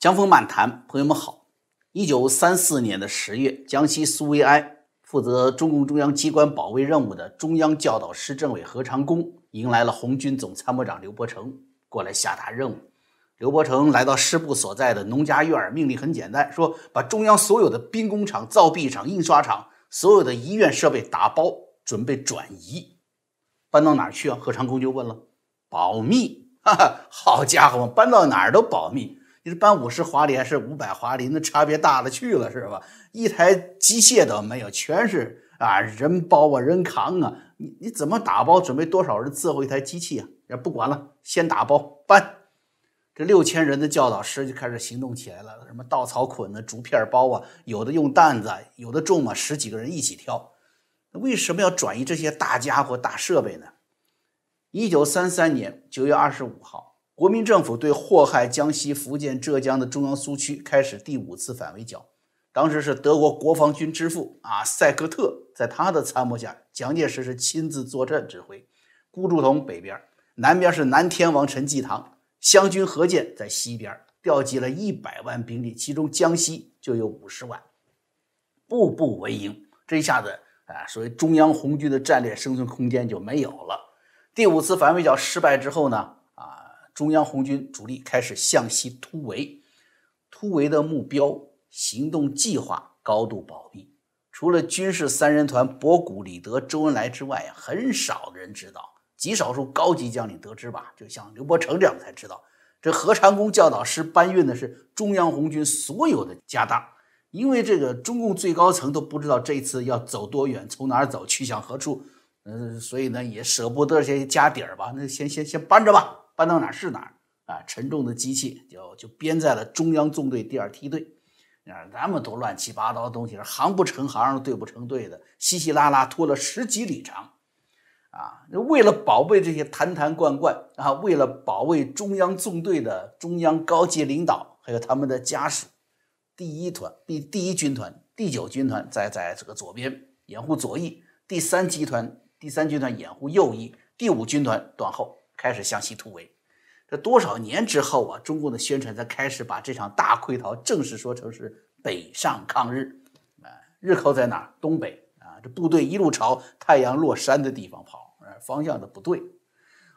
江风漫谈，朋友们好。一九三四年的十月，江西苏维埃负责中共中央机关保卫任务的中央教导师政委何长工，迎来了红军总参谋长刘伯承过来下达任务。刘伯承来到师部所在的农家院儿，命令很简单，说把中央所有的兵工厂、造币厂、印刷厂，所有的医院设备打包准备转移，搬到哪儿去啊？何长工就问了：“保密。”哈哈，好家伙，搬到哪儿都保密。你是搬五十华里还是五百华里？那差别大了去了，是吧？一台机械都没有，全是啊人包啊人扛啊。你你怎么打包？准备多少人伺候一台机器啊？也不管了，先打包搬。这六千人的教导师就开始行动起来了，什么稻草捆啊、竹片包啊，有的用担子，有的重嘛，十几个人一起挑。为什么要转移这些大家伙、大设备呢？一九三三年九月二十五号。国民政府对祸害江西、福建、浙江的中央苏区开始第五次反围剿，当时是德国国防军之父啊，塞克特在他的参谋下，蒋介石是亲自坐镇指挥。顾祝同北边，南边是南天王陈济棠，湘军何健在西边调集了一百万兵力，其中江西就有五十万，步步为营，这一下子啊，所谓中央红军的战略生存空间就没有了。第五次反围剿失败之后呢？中央红军主力开始向西突围，突围的目标、行动计划高度保密，除了军事三人团博古、李德、周恩来之外呀，很少人知道。极少数高级将领得知吧，就像刘伯承这样才知道。这何长工教导师搬运的是中央红军所有的家当，因为这个中共最高层都不知道这次要走多远，从哪儿走，去向何处。嗯，所以呢，也舍不得这些家底儿吧，那先先先搬着吧。搬到哪是哪啊！沉重的机器就就编在了中央纵队第二梯队，啊，那么多乱七八糟的东西，行不成行，队不成队的，稀稀拉拉拖了十几里长，啊，为了保卫这些坛坛罐罐啊，为了保卫中央纵队的中央高级领导还有他们的家属，第一团第第一军团第九军团在在这个左边掩护左翼，第三集团第三军团掩护右翼，第五军团断后。开始向西突围，这多少年之后啊，中共的宣传才开始把这场大溃逃正式说成是北上抗日，啊，日寇在哪？东北啊，这部队一路朝太阳落山的地方跑，方向都不对。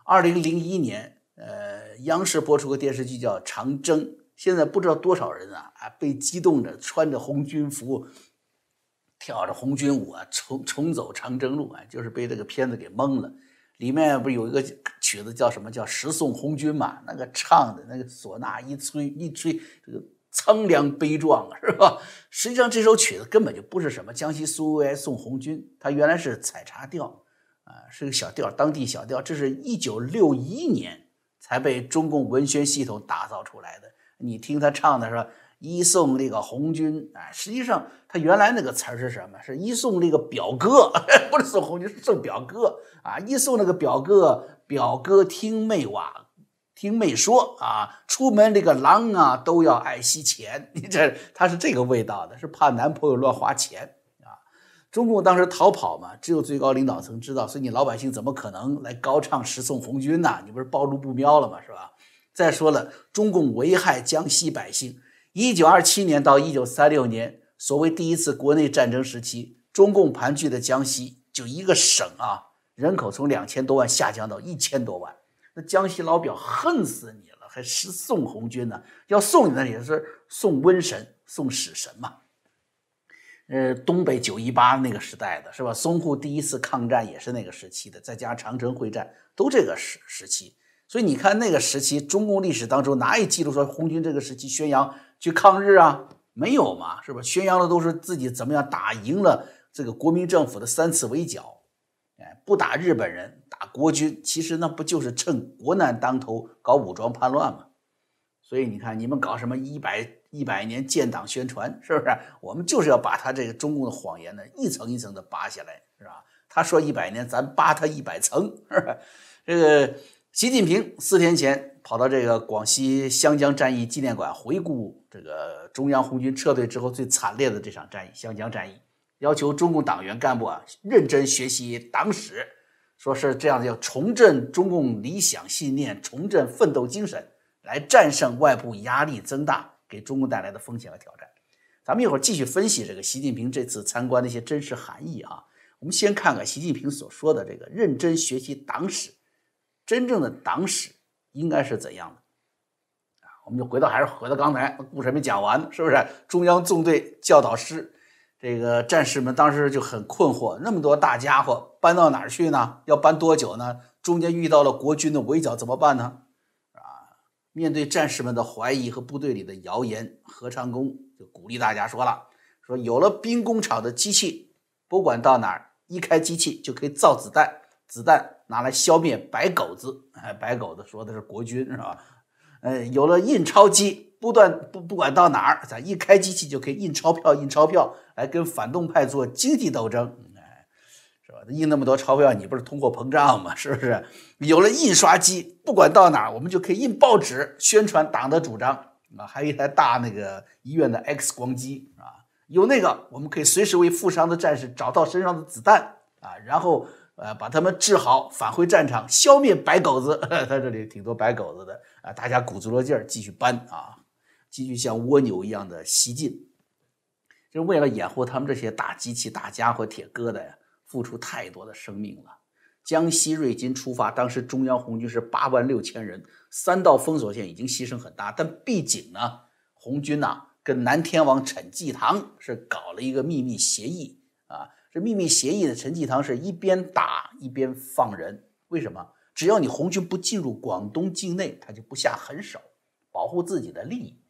二零零一年，呃，央视播出个电视剧叫《长征》，现在不知道多少人啊啊被激动着穿着红军服，跳着红军舞啊，重重走长征路啊，就是被这个片子给蒙了。里面不是有一个曲子叫什么？叫《十送红军》嘛？那个唱的那个唢呐一吹，一吹这个苍凉悲壮，是吧？实际上这首曲子根本就不是什么江西苏维埃送红军，它原来是采茶调啊，是个小调，当地小调。这是一九六一年才被中共文学系统打造出来的。你听他唱的是吧？一送那个红军啊，实际上他原来那个词儿是什么？是一送那个表哥，不是送红军，是送表哥啊！一送那个表哥，表哥听妹哇，听妹说啊，出门这个郎啊都要爱惜钱。你这他是这个味道的，是怕男朋友乱花钱啊！中共当时逃跑嘛，只有最高领导层知道，所以你老百姓怎么可能来高唱十送红军呢？你不是暴露不喵了吗？是吧？再说了，中共危害江西百姓。一九二七年到一九三六年，所谓第一次国内战争时期，中共盘踞的江西就一个省啊，人口从两千多万下降到一千多万。那江西老表恨死你了，还送红军呢？要送你那也是送瘟神、送死神嘛。呃，东北九一八那个时代的，是吧？淞沪第一次抗战也是那个时期的，再加长城会战，都这个时时期。所以你看那个时期，中共历史当中哪有记录说红军这个时期宣扬？去抗日啊？没有嘛？是不是宣扬的都是自己怎么样打赢了这个国民政府的三次围剿？哎，不打日本人，打国军，其实那不就是趁国难当头搞武装叛乱吗？所以你看，你们搞什么一百一百年建党宣传，是不是？我们就是要把他这个中共的谎言呢一层一层的扒下来，是吧？他说一百年，咱扒他一百层，是吧？这个习近平四天前。跑到这个广西湘江战役纪念馆回顾这个中央红军撤退之后最惨烈的这场战役湘江战役，要求中共党员干部啊认真学习党史，说是这样要重振中共理想信念，重振奋斗精神，来战胜外部压力增大给中共带来的风险和挑战。咱们一会儿继续分析这个习近平这次参观的一些真实含义啊。我们先看看习近平所说的这个认真学习党史，真正的党史。应该是怎样的啊？我们就回到还是回到刚才故事没讲完，是不是？中央纵队教导师这个战士们当时就很困惑：那么多大家伙搬到哪儿去呢？要搬多久呢？中间遇到了国军的围剿怎么办呢？啊！面对战士们的怀疑和部队里的谣言，何长工就鼓励大家说了：说有了兵工厂的机器，不管到哪儿，一开机器就可以造子弹，子弹。拿来消灭白狗子，哎，白狗子说的是国军是吧？呃，有了印钞机，不断不不管到哪儿，咱一开机器就可以印钞票，印钞票，来跟反动派做经济斗争，哎，是吧？印那么多钞票，你不是通货膨胀吗？是不是？有了印刷机，不管到哪，儿，我们就可以印报纸，宣传党的主张啊。还有一台大那个医院的 X 光机啊，有那个，我们可以随时为负伤的战士找到身上的子弹啊，然后。呃，把他们治好，返回战场，消灭白狗子。他这里挺多白狗子的啊！大家鼓足了劲儿，继续搬啊，继续像蜗牛一样的西进，就为了掩护他们这些大机器、大家伙、铁疙瘩呀，付出太多的生命了。江西瑞金出发，当时中央红军是八万六千人，三道封锁线已经牺牲很大，但毕竟呢，红军呐跟南天王陈济棠是搞了一个秘密协议啊。这秘密协议的陈济棠是一边打一边放人，为什么？只要你红军不进入广东境内，他就不下狠手，保护自己的利益。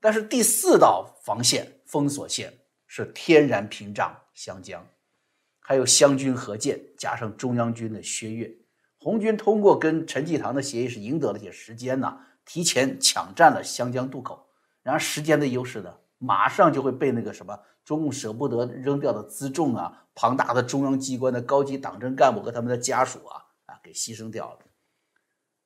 但是第四道防线封锁线是天然屏障——湘江，还有湘军何键加上中央军的薛岳，红军通过跟陈济棠的协议是赢得了些时间呐，提前抢占了湘江渡口。然而时间的优势呢，马上就会被那个什么。中共舍不得扔掉的辎重啊，庞大的中央机关的高级党政干部和他们的家属啊，啊，给牺牲掉了。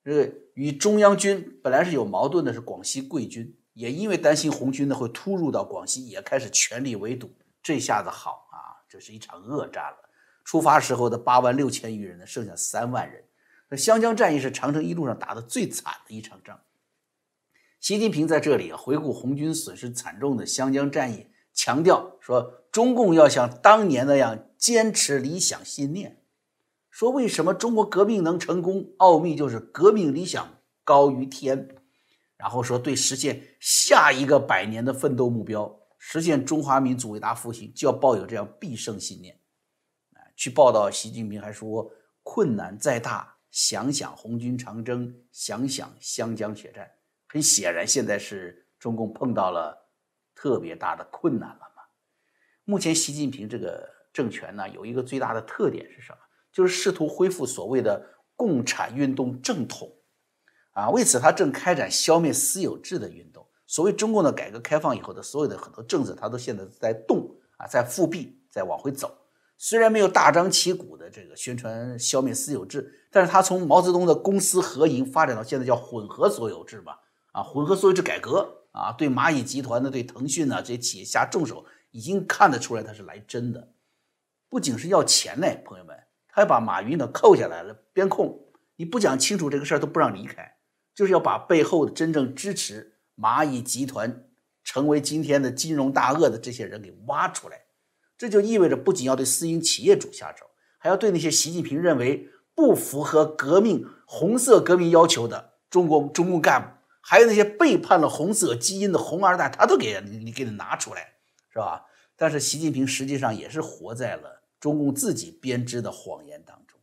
这个与中央军本来是有矛盾的，是广西桂军，也因为担心红军呢会突入到广西，也开始全力围堵。这下子好啊，这是一场恶战了。出发时候的八万六千余人呢，剩下三万人。那湘江战役是长征一路上打的最惨的一场仗。习近平在这里啊，回顾红军损失惨重的湘江战役。强调说，中共要像当年那样坚持理想信念。说为什么中国革命能成功，奥秘就是革命理想高于天。然后说，对实现下一个百年的奋斗目标，实现中华民族伟大复兴，就要抱有这样必胜信念。啊，去报道习近平还说，困难再大，想想红军长征，想想湘江血战。很显然，现在是中共碰到了。特别大的困难了吗？目前，习近平这个政权呢，有一个最大的特点是什么？就是试图恢复所谓的共产运动正统，啊，为此他正开展消灭私有制的运动。所谓中共的改革开放以后的所有的很多政策，他都现在在动啊，在复辟，在往回走。虽然没有大张旗鼓的这个宣传消灭私有制，但是他从毛泽东的公私合营发展到现在叫混合所有制嘛，啊，混合所有制改革。啊，对蚂蚁集团呢，对腾讯呢，这些企业下重手，已经看得出来他是来真的。不仅是要钱呢，朋友们，他还把马云呢扣下来了，边控。你不讲清楚这个事儿都不让离开，就是要把背后的真正支持蚂蚁集团成为今天的金融大鳄的这些人给挖出来。这就意味着不仅要对私营企业主下手，还要对那些习近平认为不符合革命红色革命要求的中国中共干部。还有那些背叛了红色基因的红二代，他都给你给你拿出来，是吧？但是习近平实际上也是活在了中共自己编织的谎言当中。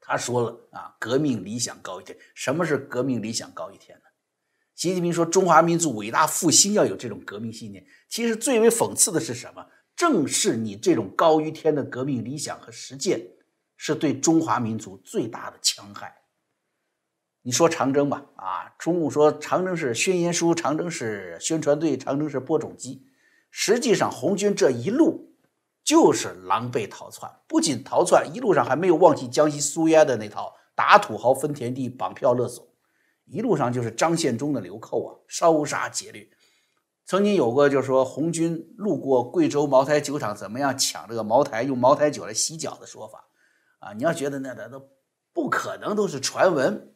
他说了啊，革命理想高于天。什么是革命理想高于天呢？习近平说，中华民族伟大复兴要有这种革命信念。其实最为讽刺的是什么？正是你这种高于天的革命理想和实践，是对中华民族最大的戕害。你说长征吧，啊，中共说长征是宣言书，长征是宣传队，长征是播种机。实际上，红军这一路就是狼狈逃窜，不仅逃窜，一路上还没有忘记江西苏烟的那套打土豪分田地、绑票勒索。一路上就是张献忠的流寇啊，烧杀劫掠。曾经有过，就是说红军路过贵州茅台酒厂，怎么样抢这个茅台，用茅台酒来洗脚的说法。啊，你要觉得那的都不可能都是传闻。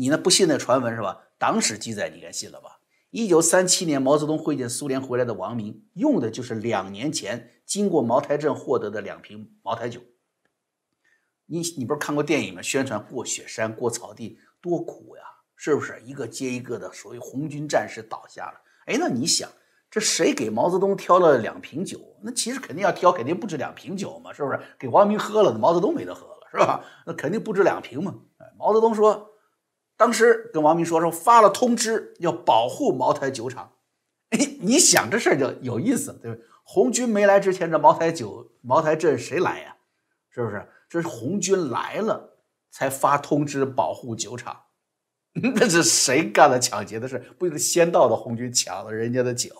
你那不信的传闻是吧？党史记载，你该信了吧？一九三七年，毛泽东会见苏联回来的王明，用的就是两年前经过茅台镇获得的两瓶茅台酒。你你不是看过电影吗？宣传过雪山，过草地，多苦呀，是不是？一个接一个的所谓红军战士倒下了。哎，那你想，这谁给毛泽东挑了两瓶酒？那其实肯定要挑，肯定不止两瓶酒嘛，是不是？给王明喝了，毛泽东没得喝了，是吧？那肯定不止两瓶嘛。毛泽东说。当时跟王明说说发了通知要保护茅台酒厂，哎，你想这事儿就有意思，对吧？红军没来之前，这茅台酒、茅台镇谁来呀？是不是？这是红军来了才发通知保护酒厂，那是谁干了抢劫的事？不，先到的红军抢了人家的酒，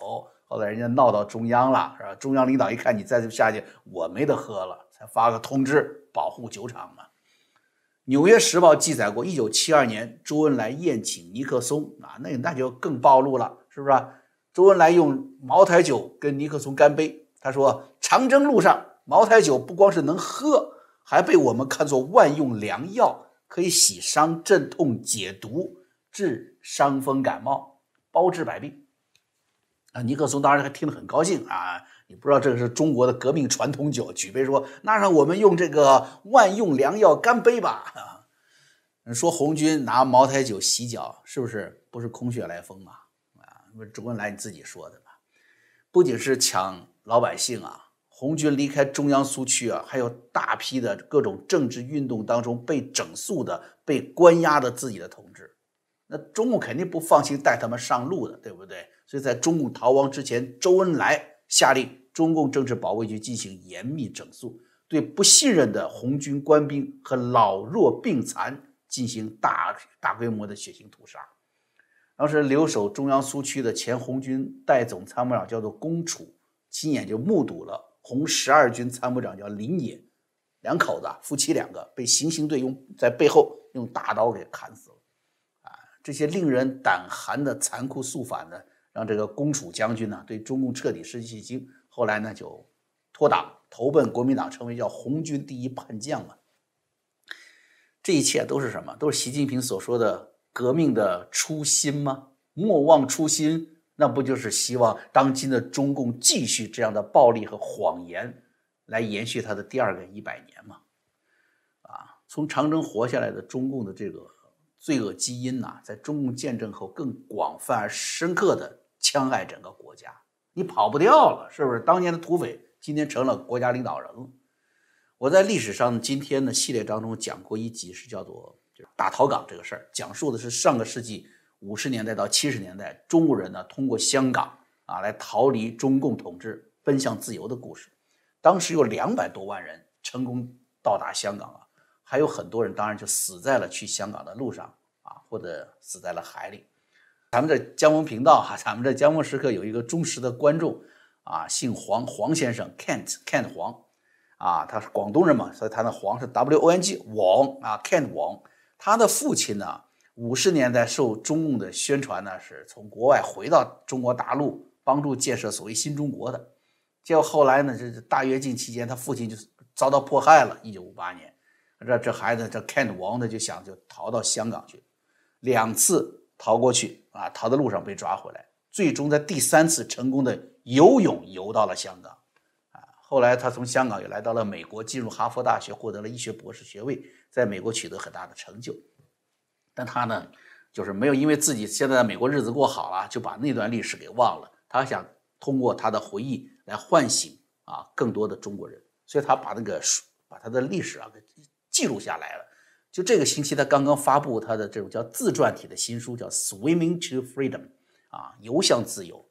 后来人家闹到中央了，是吧？中央领导一看你再这么下去，我没得喝了，才发个通知保护酒厂嘛。《纽约时报》记载过，一九七二年周恩来宴请尼克松，啊，那那就更暴露了，是不是？周恩来用茅台酒跟尼克松干杯，他说：“长征路上，茅台酒不光是能喝，还被我们看作万用良药，可以洗伤、镇痛、解毒、治伤风感冒，包治百病。”啊，尼克松当然还听得很高兴啊。你不知道这个是中国的革命传统酒，举杯说：“那让我们用这个万用良药干杯吧。”说红军拿茅台酒洗脚，是不是不是空穴来风啊？啊，周恩来你自己说的吧？不仅是抢老百姓啊，红军离开中央苏区啊，还有大批的各种政治运动当中被整肃的、被关押的自己的同志，那中共肯定不放心带他们上路的，对不对？所以在中共逃亡之前，周恩来下令。中共政治保卫局进行严密整肃，对不信任的红军官兵和老弱病残进行大大规模的血腥屠杀。当时留守中央苏区的前红军代总参谋长叫做龚楚，亲眼就目睹了红十二军参谋长叫林野，两口子夫妻两个被行刑队用在背后用大刀给砍死了。啊，这些令人胆寒的残酷肃反呢，让这个龚楚将军呢对中共彻底失去信心。后来呢，就脱党投奔国民党，成为叫“红军第一叛将”嘛。这一切都是什么？都是习近平所说的“革命的初心”吗？莫忘初心，那不就是希望当今的中共继续这样的暴力和谎言，来延续他的第二个一百年吗？啊，从长征活下来的中共的这个罪恶基因呐，在中共建政后更广泛而深刻的戕害整个国家。你跑不掉了，是不是？当年的土匪今天成了国家领导人了。我在历史上今天的系列当中讲过一集，是叫做“就是打逃港”这个事儿，讲述的是上个世纪五十年代到七十年代，中国人呢通过香港啊来逃离中共统治，奔向自由的故事。当时有两百多万人成功到达香港啊，还有很多人当然就死在了去香港的路上啊，或者死在了海里。咱们这江门频道哈，咱们这江门时刻有一个忠实的观众啊，姓黄，黄先生，Kent Kent 黄，啊，他是广东人嘛，所以他的黄是 W O N G 王啊，Kent 王，他的父亲呢，五十年代受中共的宣传呢，是从国外回到中国大陆帮助建设所谓新中国的，结果后来呢，这大跃进期间，他父亲就遭到迫害了，一九五八年，这这孩子这 Kent 王呢就想就逃到香港去，两次逃过去。啊，逃的路上被抓回来，最终在第三次成功的游泳游到了香港。啊，后来他从香港又来到了美国，进入哈佛大学获得了医学博士学位，在美国取得很大的成就。但他呢，就是没有因为自己现在在美国日子过好了，就把那段历史给忘了。他想通过他的回忆来唤醒啊更多的中国人，所以他把那个书，把他的历史啊给记录下来了。就这个星期，他刚刚发布他的这种叫自传体的新书，叫《Swimming to Freedom》，啊，游向自由。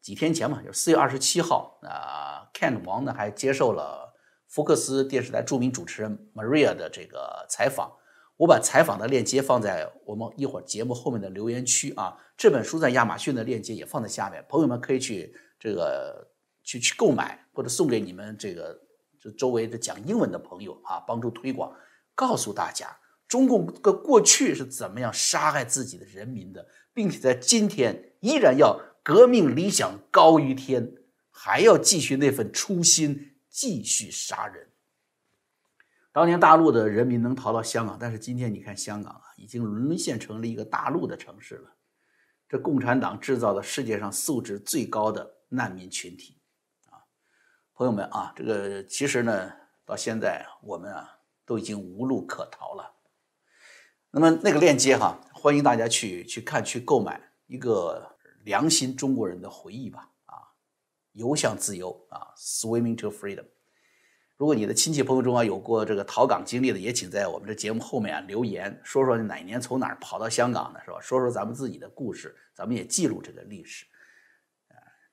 几天前嘛，就是四月二十七号啊，Ken 王呢还接受了福克斯电视台著名主持人 Maria 的这个采访。我把采访的链接放在我们一会儿节目后面的留言区啊，这本书在亚马逊的链接也放在下面，朋友们可以去这个去去购买，或者送给你们这个就周围的讲英文的朋友啊，帮助推广，告诉大家。中共的过去是怎么样杀害自己的人民的，并且在今天依然要革命理想高于天，还要继续那份初心，继续杀人。当年大陆的人民能逃到香港，但是今天你看香港啊，已经沦陷成了一个大陆的城市了。这共产党制造了世界上素质最高的难民群体，啊，朋友们啊，这个其实呢，到现在我们啊都已经无路可逃了。那么那个链接哈，欢迎大家去去看、去购买《一个良心中国人的回忆》吧，啊，游向自由啊，Swimming to Freedom。如果你的亲戚朋友中啊有过这个逃港经历的，也请在我们这节目后面啊留言，说说哪年从哪儿跑到香港的，是吧？说说咱们自己的故事，咱们也记录这个历史。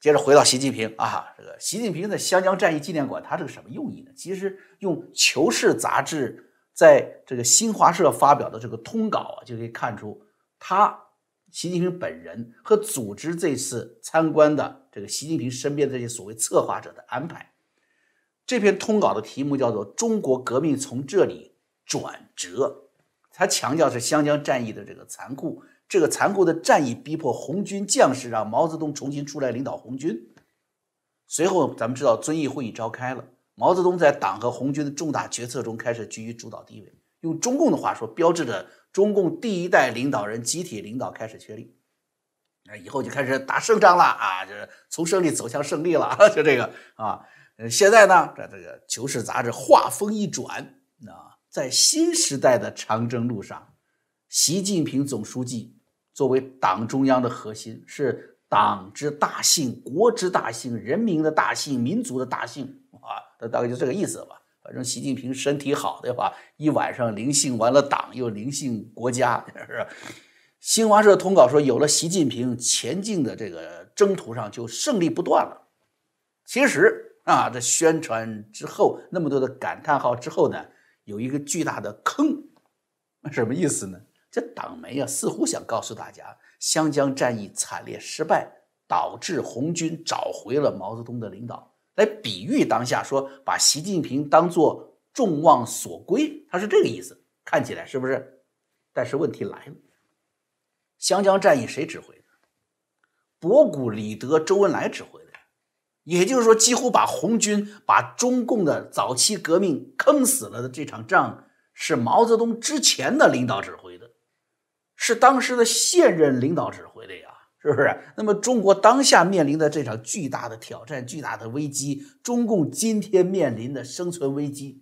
接着回到习近平啊，这个习近平的湘江战役纪念馆，它是个什么用意呢？其实用《求是》杂志。在这个新华社发表的这个通稿啊，就可以看出他习近平本人和组织这次参观的这个习近平身边这些所谓策划者的安排。这篇通稿的题目叫做《中国革命从这里转折》，他强调是湘江战役的这个残酷，这个残酷的战役逼迫红军将士让毛泽东重新出来领导红军。随后，咱们知道遵义会议召开了。毛泽东在党和红军的重大决策中开始居于主导地位，用中共的话说，标志着中共第一代领导人集体领导开始确立。那以后就开始打胜仗了啊，就是从胜利走向胜利了，就这个啊。呃，现在呢，这这个《求是》杂志话锋一转啊，在新时代的长征路上，习近平总书记作为党中央的核心，是党之大幸、国之大幸、人民的大幸、民族的大幸。那大概就这个意思吧，反正习近平身体好，的话，一晚上灵性完了，党又灵性国家是吧？新华社通稿说，有了习近平，前进的这个征途上就胜利不断了。其实啊，这宣传之后那么多的感叹号之后呢，有一个巨大的坑，什么意思呢？这党媒啊，似乎想告诉大家，湘江战役惨烈失败，导致红军找回了毛泽东的领导。来比喻当下，说把习近平当做众望所归，他是这个意思。看起来是不是？但是问题来了，湘江战役谁指挥的？博古、李德、周恩来指挥的呀。也就是说，几乎把红军、把中共的早期革命坑死了的这场仗，是毛泽东之前的领导指挥的，是当时的现任领导指挥的呀。是不是？那么中国当下面临的这场巨大的挑战、巨大的危机，中共今天面临的生存危机，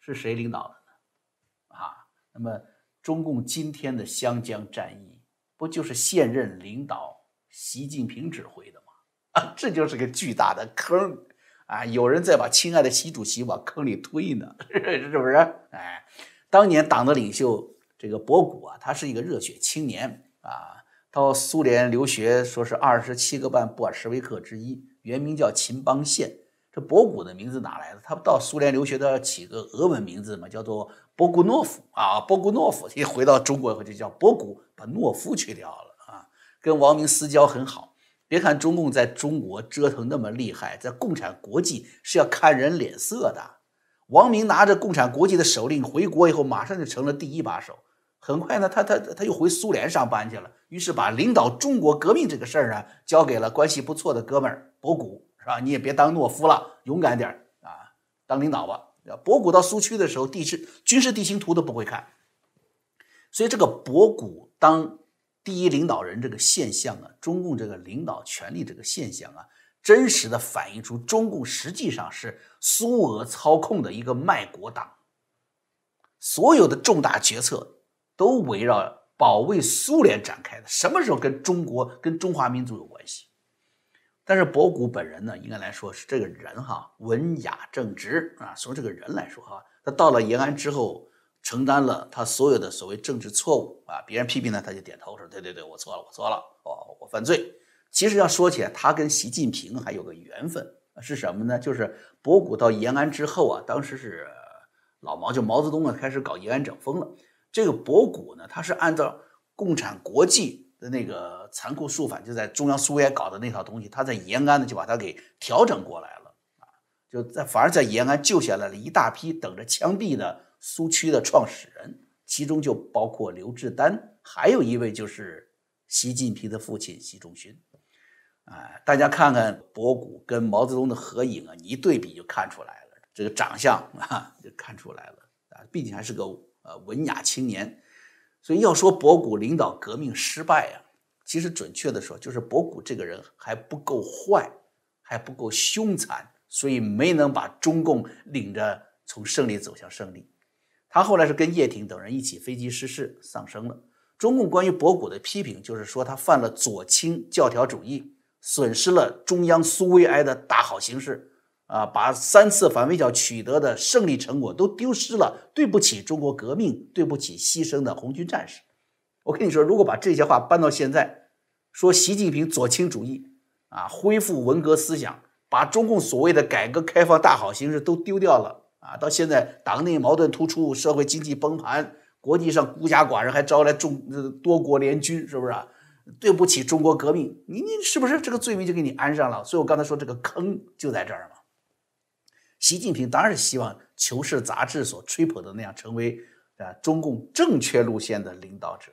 是谁领导的呢？啊，那么中共今天的湘江战役不就是现任领导习近平指挥的吗？啊，这就是个巨大的坑啊！有人在把亲爱的习主席往坑里推呢，是不是？哎，当年党的领袖这个博古啊，他是一个热血青年啊。到苏联留学，说是二十七个半布尔什维克之一，原名叫秦邦宪。这博古的名字哪来的？他到苏联留学，要起个俄文名字嘛，叫做博古诺夫啊，博古诺夫。一回到中国以后，就叫博古，把诺夫去掉了啊。跟王明私交很好。别看中共在中国折腾那么厉害，在共产国际是要看人脸色的。王明拿着共产国际的手令回国以后，马上就成了第一把手。很快呢，他他他又回苏联上班去了。于是把领导中国革命这个事儿啊，交给了关系不错的哥们博古，是吧？你也别当懦夫了，勇敢点啊，当领导吧。博古到苏区的时候，地势军事地形图都不会看，所以这个博古当第一领导人这个现象啊，中共这个领导权力这个现象啊，真实的反映出中共实际上是苏俄操控的一个卖国党，所有的重大决策。都围绕保卫苏联展开的，什么时候跟中国、跟中华民族有关系？但是博古本人呢，应该来说是这个人哈，文雅正直啊。从这个人来说哈，他到了延安之后，承担了他所有的所谓政治错误啊。别人批评呢，他就点头说：“对对对，我错了，我错了，哦，我犯罪。”其实要说起来，他跟习近平还有个缘分是什么呢？就是博古到延安之后啊，当时是老毛就毛泽东啊，开始搞延安整风了。这个博古呢，他是按照共产国际的那个残酷肃反，就在中央苏维埃搞的那套东西，他在延安呢就把他给调整过来了啊，就在反而在延安救下来了一大批等着枪毙的苏区的创始人，其中就包括刘志丹，还有一位就是习近平的父亲习仲勋，啊，大家看看博古跟毛泽东的合影啊，一对比就看出来了，这个长相啊就看出来了啊，毕竟还是个。呃，文雅青年，所以要说博古领导革命失败啊，其实准确地说，就是博古这个人还不够坏，还不够凶残，所以没能把中共领着从胜利走向胜利。他后来是跟叶挺等人一起飞机失事丧生了。中共关于博古的批评，就是说他犯了左倾教条主义，损失了中央苏维埃的大好形势。啊，把三次反围剿取得的胜利成果都丢失了，对不起中国革命，对不起牺牲的红军战士。我跟你说，如果把这些话搬到现在，说习近平左倾主义啊，恢复文革思想，把中共所谓的改革开放大好形势都丢掉了啊，到现在党内矛盾突出，社会经济崩盘，国际上孤家寡人，还招来众多国联军，是不是啊？对不起中国革命，你你是不是这个罪名就给你安上了？所以我刚才说这个坑就在这儿了。习近平当然是希望《求是》杂志所吹捧的那样，成为啊中共正确路线的领导者。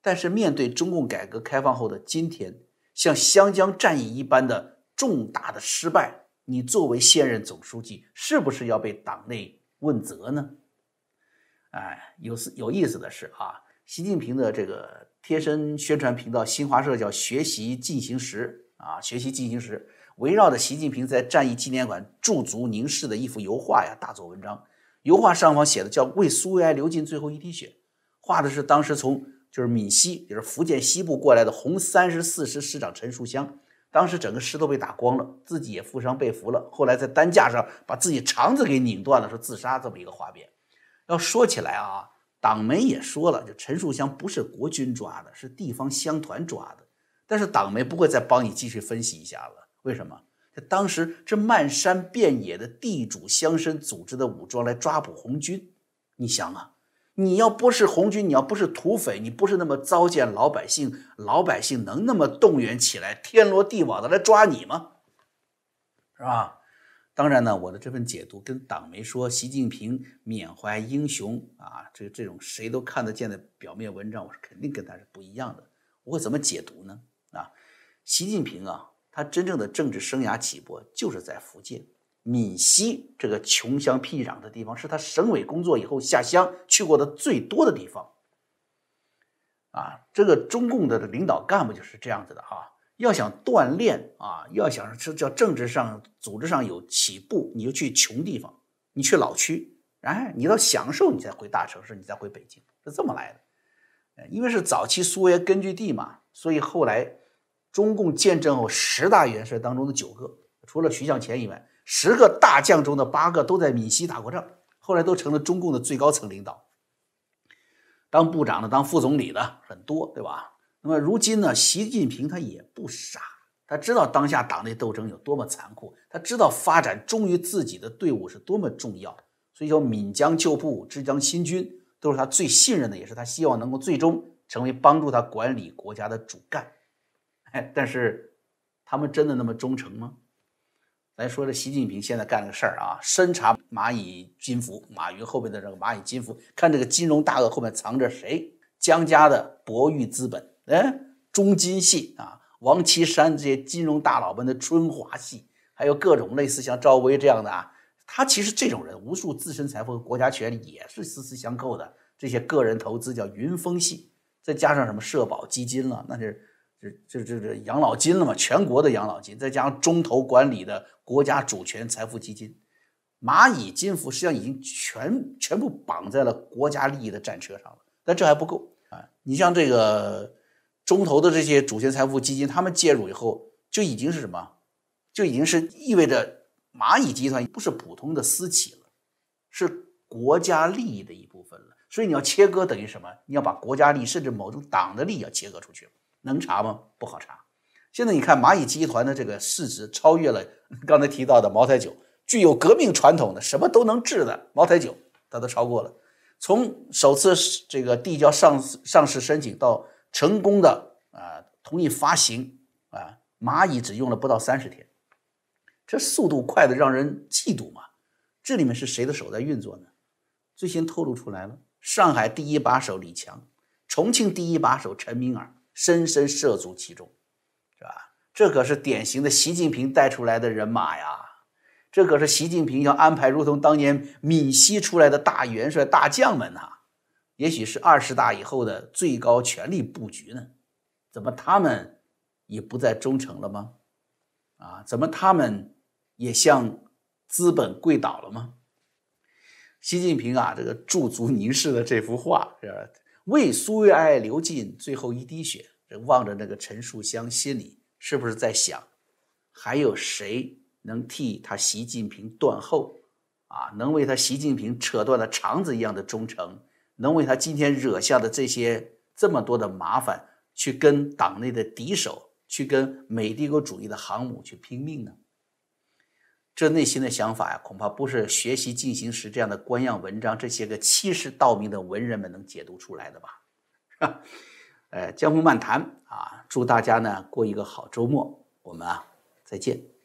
但是面对中共改革开放后的今天，像湘江战役一般的重大的失败，你作为现任总书记，是不是要被党内问责呢？哎，有思有意思的是啊，习近平的这个贴身宣传频道新华社叫《学习进行时》啊，《学习进行时》。围绕着习近平在战役纪念馆驻足凝视的一幅油画呀，大做文章。油画上方写的叫“为苏维埃流尽最后一滴血”，画的是当时从就是闽西，也是福建西部过来的红三十四师师长陈树湘。当时整个师都被打光了，自己也负伤被俘了，后来在担架上把自己肠子给拧断了，说自杀这么一个画面。要说起来啊，党媒也说了，就陈树湘不是国军抓的，是地方乡团抓的。但是党媒不会再帮你继续分析一下了。为什么？这当时这漫山遍野的地主乡绅组织的武装来抓捕红军，你想啊，你要不是红军，你要不是土匪，你不是那么糟践老百姓，老百姓能那么动员起来，天罗地网的来抓你吗？是吧？当然呢，我的这份解读跟党媒说习近平缅怀英雄啊，这这种谁都看得见的表面文章，我是肯定跟他是不一样的。我会怎么解读呢？啊，习近平啊。他真正的政治生涯起步就是在福建闽西这个穷乡僻壤的地方，是他省委工作以后下乡去过的最多的地方。啊，这个中共的领导干部就是这样子的哈，要想锻炼啊，要想是叫政治上、组织上有起步，你就去穷地方，你去老区，哎，你到享受，你再回大城市，你再回北京，是这么来的。因为是早期苏维埃根据地嘛，所以后来。中共建政后十大元帅当中的九个，除了徐向前以外，十个大将中的八个都在闽西打过仗，后来都成了中共的最高层领导，当部长的、当副总理的很多，对吧？那么如今呢，习近平他也不傻，他知道当下党内斗争有多么残酷，他知道发展忠于自己的队伍是多么重要，所以说闽江旧部、浙江新军都是他最信任的，也是他希望能够最终成为帮助他管理国家的主干。但是，他们真的那么忠诚吗？来说，这习近平现在干了个事儿啊，深查蚂蚁金服，马云后面的这个蚂蚁金服，看这个金融大鳄后面藏着谁？江家的博裕资本，哎，中金系啊，王岐山这些金融大佬们的春华系，还有各种类似像赵薇这样的啊，他其实这种人，无数自身财富和国家权力也是丝丝相扣的。这些个人投资叫云峰系，再加上什么社保基金了，那是。这这这这养老金了嘛？全国的养老金，再加上中投管理的国家主权财富基金，蚂蚁金服实际上已经全全部绑在了国家利益的战车上了。但这还不够啊！你像这个中投的这些主权财富基金，他们介入以后，就已经是什么？就已经是意味着蚂蚁集团不是普通的私企了，是国家利益的一部分了。所以你要切割等于什么？你要把国家利甚至某种党的利要切割出去了。能查吗？不好查。现在你看蚂蚁集团的这个市值超越了刚才提到的茅台酒，具有革命传统的什么都能治的茅台酒，它都超过了。从首次这个递交上上市申请到成功的啊同意发行啊，蚂蚁只用了不到三十天，这速度快的让人嫉妒嘛！这里面是谁的手在运作呢？最新透露出来了，上海第一把手李强，重庆第一把手陈敏尔。深深涉足其中，是吧？这可是典型的习近平带出来的人马呀！这可是习近平要安排，如同当年闽西出来的大元帅、大将们呐。也许是二十大以后的最高权力布局呢？怎么他们也不再忠诚了吗？啊？怎么他们也向资本跪倒了吗？习近平啊，这个驻足凝视的这幅画是吧？为苏维埃流尽最后一滴血，这望着那个陈树湘，心里是不是在想，还有谁能替他习近平断后？啊，能为他习近平扯断了肠子一样的忠诚，能为他今天惹下的这些这么多的麻烦，去跟党内的敌手，去跟美帝国主义的航母去拼命呢？这内心的想法呀，恐怕不是学习进行时这样的官样文章，这些个欺世盗名的文人们能解读出来的吧？是吧？呃，江湖漫谈啊，祝大家呢过一个好周末，我们啊再见。